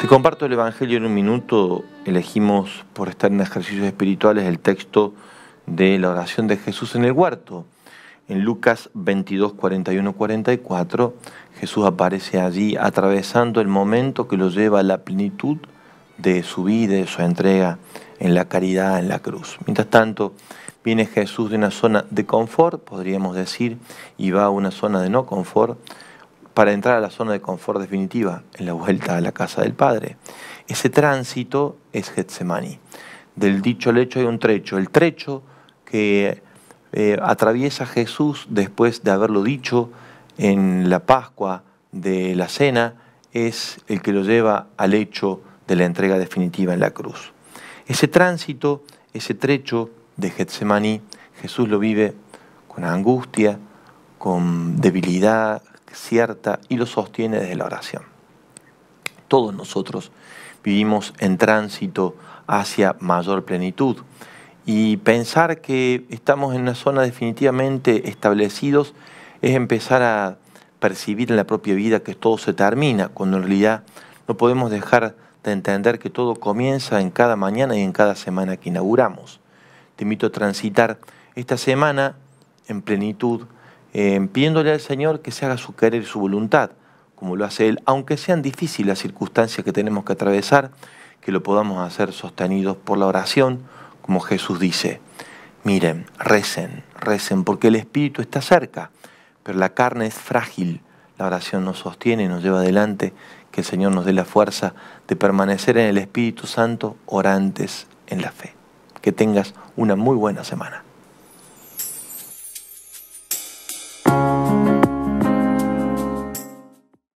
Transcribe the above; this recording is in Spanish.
Te comparto el Evangelio en un minuto. Elegimos por estar en ejercicios espirituales el texto de la oración de Jesús en el huerto. En Lucas 22, 41, 44, Jesús aparece allí atravesando el momento que lo lleva a la plenitud de su vida, de su entrega en la caridad, en la cruz. Mientras tanto, viene Jesús de una zona de confort, podríamos decir, y va a una zona de no confort para entrar a la zona de confort definitiva, en la vuelta a la casa del Padre. Ese tránsito es Getsemani. Del dicho al hecho hay un trecho. El trecho que eh, atraviesa Jesús después de haberlo dicho en la Pascua de la Cena es el que lo lleva al hecho de la entrega definitiva en la cruz. Ese tránsito, ese trecho de Getsemani, Jesús lo vive con angustia, con debilidad, cierta y lo sostiene desde la oración. Todos nosotros vivimos en tránsito hacia mayor plenitud y pensar que estamos en una zona definitivamente establecidos es empezar a percibir en la propia vida que todo se termina, cuando en realidad no podemos dejar de entender que todo comienza en cada mañana y en cada semana que inauguramos. Te invito a transitar esta semana en plenitud, eh, pidiéndole al Señor que se haga su querer y su voluntad, como lo hace Él, aunque sean difíciles las circunstancias que tenemos que atravesar, que lo podamos hacer sostenidos por la oración, como Jesús dice. Miren, recen, recen, porque el Espíritu está cerca, pero la carne es frágil. La oración nos sostiene, nos lleva adelante, que el Señor nos dé la fuerza de permanecer en el Espíritu Santo orantes en la fe. Que tengas una muy buena semana.